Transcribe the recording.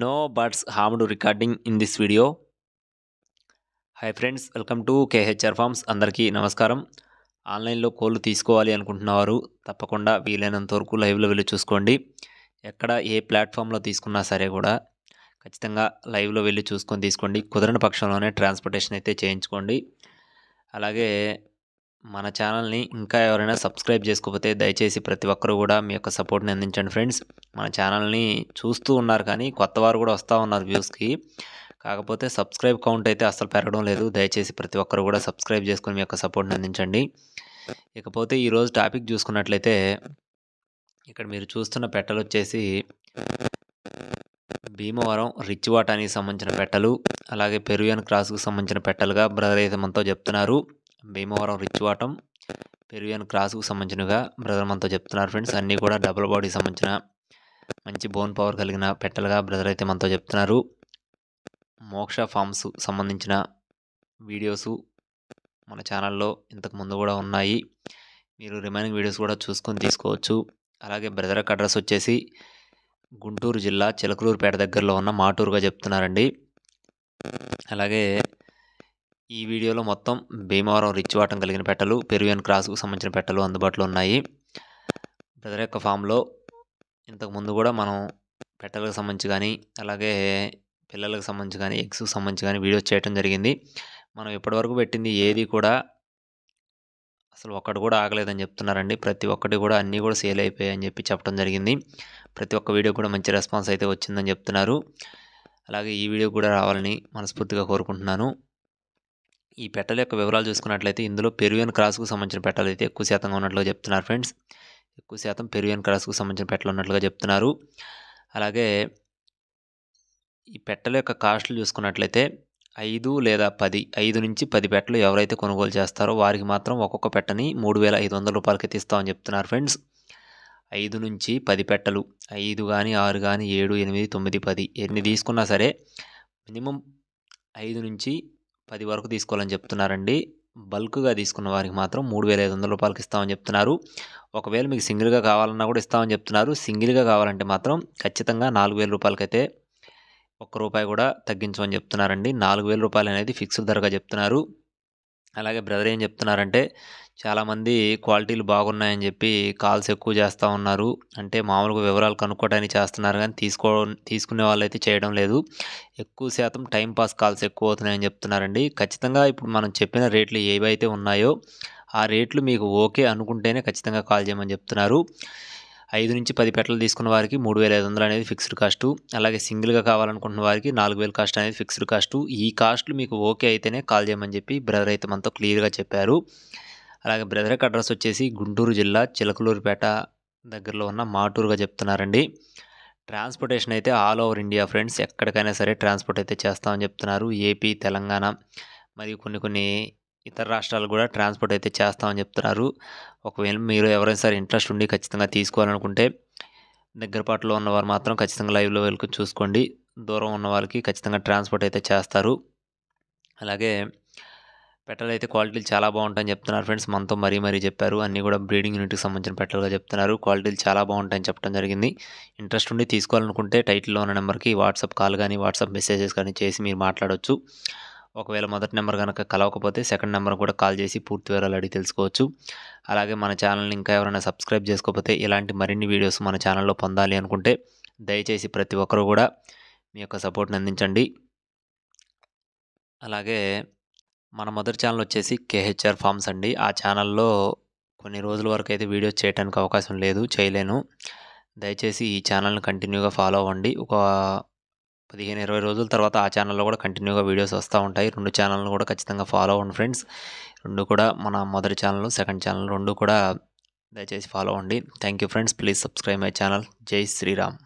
no birds harmed recording in this video hi friends welcome to KHR farms అందరికీ నమస్కారం ఆన్లైన్లో కోళ్ళు తీసుకోవాలి అనుకుంటున్నవారు తప్పకుండా వీలైనంత వరకు లైవ్లో వెళ్ళి చూసుకోండి ఎక్కడ ఏ ప్లాట్ఫామ్లో తీసుకున్నా సరే కూడా ఖచ్చితంగా లైవ్లో వెళ్ళి చూసుకొని తీసుకోండి కుదరని పక్షంలోనే ట్రాన్స్పోర్టేషన్ అయితే చేయించుకోండి అలాగే మన ఛానల్ని ఇంకా ఎవరైనా సబ్స్క్రైబ్ చేసుకోకపోతే దయచేసి ప్రతి ఒక్కరు కూడా మీ యొక్క సపోర్ట్ని అందించండి ఫ్రెండ్స్ మన ఛానల్ని చూస్తూ ఉన్నారు కానీ కొత్త వారు కూడా వస్తూ ఉన్నారు వ్యూస్కి కాకపోతే సబ్స్క్రైబ్ కౌంట్ అయితే అసలు పెరగడం లేదు దయచేసి ప్రతి ఒక్కరు కూడా సబ్స్క్రైబ్ చేసుకుని మీ యొక్క సపోర్ట్ని అందించండి ఇకపోతే ఈరోజు టాపిక్ చూసుకున్నట్లయితే ఇక్కడ మీరు చూస్తున్న పెట్టలు వచ్చేసి భీమవరం రిచ్ వాటానికి సంబంధించిన పెట్టలు అలాగే పెరువియన్ క్రాస్కు సంబంధించిన పెట్టలుగా బ్రదర్ అయితే మనతో చెప్తున్నారు భీమవరం రిచ్ వాటం పెరువియన్ క్రాస్కు సంబంధించినగా బ్రదర్ మనతో చెప్తున్నారు ఫ్రెండ్స్ అన్నీ కూడా డబుల్ బాడీకి సంబంధించిన మంచి బోన్ పవర్ కలిగిన పెట్టలుగా బ్రదర్ అయితే మనతో చెప్తున్నారు మోక్ష ఫామ్స్ సంబంధించిన వీడియోసు మన ఛానల్లో ఇంతకుముందు కూడా ఉన్నాయి మీరు రిమైనింగ్ వీడియోస్ కూడా చూసుకొని తీసుకోవచ్చు అలాగే బ్రదర్ అడ్రస్ వచ్చేసి గుంటూరు జిల్లా చిలకలూరుపేట దగ్గరలో ఉన్న మాటూరుగా చెప్తున్నారండి అలాగే ఈ వీడియోలో మొత్తం భీమవరం రిచ్ వాటం కలిగిన పెట్టలు పెరువియన్ క్రాస్కు సంబంధించిన పెట్టలు అందుబాటులో ఉన్నాయి బ్రదర్ యొక్క ఫామ్లో ఇంతకుముందు కూడా మనం పెట్టలకు సంబంధించి కానీ అలాగే పిల్లలకు సంబంధించి కానీ ఎగ్స్కు సంబంధించి కానీ వీడియోస్ చేయడం జరిగింది మనం ఇప్పటివరకు పెట్టింది ఏది కూడా అసలు ఒక్కటి కూడా ఆగలేదని చెప్తున్నారండి ప్రతి ఒక్కటి కూడా అన్నీ కూడా సేల్ అయిపోయాయని చెప్పి చెప్పడం జరిగింది ప్రతి ఒక్క వీడియో కూడా మంచి రెస్పాన్స్ అయితే వచ్చిందని చెప్తున్నారు అలాగే ఈ వీడియో కూడా రావాలని మనస్ఫూర్తిగా కోరుకుంటున్నాను ఈ పెట్టెల యొక్క వివరాలు చూసుకున్నట్లయితే ఇందులో పెరువియన్ క్రాస్కు సంబంధించిన పెట్టలు అయితే ఎక్కువ శాతంగా ఉన్నట్లుగా చెప్తున్నారు ఫ్రెండ్స్ ఎక్కువ శాతం పెరువియన్ క్రాస్కు సంబంధించిన పెట్టలు ఉన్నట్లుగా చెప్తున్నారు అలాగే ఈ పెట్టెల యొక్క కాస్ట్లు చూసుకున్నట్లయితే ఐదు లేదా పది ఐదు నుంచి పది పెట్టలు ఎవరైతే కొనుగోలు చేస్తారో వారికి మాత్రం ఒక్కొక్క పెట్టని మూడు వేల ఐదు వందల రూపాయలకి తీస్తామని చెప్తున్నారు ఫ్రెండ్స్ ఐదు నుంచి పది పెట్టలు ఐదు కానీ ఆరు కానీ ఏడు ఎనిమిది తొమ్మిది పది ఎన్ని తీసుకున్నా సరే మినిమం ఐదు నుంచి పది వరకు తీసుకోవాలని చెప్తున్నారండి బల్క్గా తీసుకున్న వారికి మాత్రం మూడు వేల ఐదు వందల రూపాయలకి ఇస్తామని చెప్తున్నారు ఒకవేళ మీకు సింగిల్గా కావాలన్నా కూడా ఇస్తామని చెప్తున్నారు సింగిల్గా కావాలంటే మాత్రం ఖచ్చితంగా నాలుగు వేల రూపాయలకైతే ఒక్క రూపాయి కూడా తగ్గించమని చెప్తున్నారండి నాలుగు వేల రూపాయలు అనేది ఫిక్స్డ్ ధరగా చెప్తున్నారు అలాగే బ్రదర్ ఏం చెప్తున్నారంటే చాలామంది క్వాలిటీలు బాగున్నాయని చెప్పి కాల్స్ ఎక్కువ చేస్తూ ఉన్నారు అంటే మామూలుగా వివరాలు కనుక్కోవడానికి చేస్తున్నారు కానీ తీసుకో తీసుకునే వాళ్ళు అయితే చేయడం లేదు ఎక్కువ శాతం టైంపాస్ కాల్స్ ఎక్కువ అవుతున్నాయని చెప్తున్నారండి ఖచ్చితంగా ఇప్పుడు మనం చెప్పిన రేట్లు ఏవైతే ఉన్నాయో ఆ రేట్లు మీకు ఓకే అనుకుంటేనే ఖచ్చితంగా కాల్ చేయమని చెప్తున్నారు ఐదు నుంచి పది పెట్టలు తీసుకున్న వారికి మూడు వేల ఐదు వందలు అనేది ఫిక్స్డ్ కాస్టు అలాగే సింగిల్గా కావాలనుకుంటున్న వారికి నాలుగు వేల కాస్ట్ అనేది ఫిక్స్డ్ కాస్టు ఈ కాస్ట్లు మీకు ఓకే అయితేనే కాల్ చేయమని చెప్పి బ్రదర్ అయితే మనతో క్లియర్గా చెప్పారు అలాగే బ్రదర్ యొక్క అడ్రస్ వచ్చేసి గుంటూరు జిల్లా చిలకలూరుపేట దగ్గరలో ఉన్న మాటూరుగా చెప్తున్నారండి ట్రాన్స్పోర్టేషన్ అయితే ఆల్ ఓవర్ ఇండియా ఫ్రెండ్స్ ఎక్కడికైనా సరే ట్రాన్స్పోర్ట్ అయితే చేస్తామని చెప్తున్నారు ఏపీ తెలంగాణ మరియు కొన్ని కొన్ని ఇతర రాష్ట్రాలు కూడా ట్రాన్స్పోర్ట్ అయితే చేస్తామని చెప్తున్నారు ఒకవేళ మీరు ఎవరైనా సరే ఇంట్రెస్ట్ ఉండి ఖచ్చితంగా తీసుకోవాలనుకుంటే దగ్గరపాటులో ఉన్నవారు మాత్రం ఖచ్చితంగా లైవ్లో వెళ్ళుకొని చూసుకోండి దూరం ఉన్న వాళ్ళకి ఖచ్చితంగా ట్రాన్స్పోర్ట్ అయితే చేస్తారు అలాగే పెట్టలు అయితే క్వాలిటీలు చాలా బాగుంటాయని చెప్తున్నారు ఫ్రెండ్స్ మనతో మరీ మరీ చెప్పారు అన్నీ కూడా బ్రీడింగ్ యూనిట్కి సంబంధించిన పెట్టలుగా చెప్తున్నారు క్వాలిటీలు చాలా బాగుంటాయని చెప్పడం జరిగింది ఇంట్రెస్ట్ ఉండి తీసుకోవాలనుకుంటే టైటిల్లో ఉన్న నెంబర్కి వాట్సాప్ కాల్ కానీ వాట్సాప్ మెసేజెస్ కానీ చేసి మీరు మాట్లాడవచ్చు ఒకవేళ మొదటి నెంబర్ కనుక కలవకపోతే సెకండ్ నెంబర్ కూడా కాల్ చేసి పూర్తి వివరాలు అడిగి తెలుసుకోవచ్చు అలాగే మన ఛానల్ని ఇంకా ఎవరైనా సబ్స్క్రైబ్ చేసుకోకపోతే ఇలాంటి మరిన్ని వీడియోస్ మన ఛానల్లో పొందాలి అనుకుంటే దయచేసి ప్రతి ఒక్కరూ కూడా మీ యొక్క సపోర్ట్ని అందించండి అలాగే మన మొదటి ఛానల్ వచ్చేసి కేహెచ్ఆర్ ఫార్మ్స్ అండి ఆ ఛానల్లో కొన్ని రోజుల వరకు అయితే వీడియోస్ చేయడానికి అవకాశం లేదు చేయలేను దయచేసి ఈ ఛానల్ని కంటిన్యూగా ఫాలో అవ్వండి ఒక పదిహేను ఇరవై రోజుల తర్వాత ఆ ఛానల్లో కూడా కంటిన్యూగా వీడియోస్ వస్తూ ఉంటాయి రెండు ఛానల్ను కూడా ఖచ్చితంగా ఫాలో అవ్వండి ఫ్రెండ్స్ రెండు కూడా మన మొదటి ఛానల్ సెకండ్ ఛానల్ రెండు కూడా దయచేసి ఫాలో అవ్వండి thank you friends please subscribe my channel జై శ్రీరామ్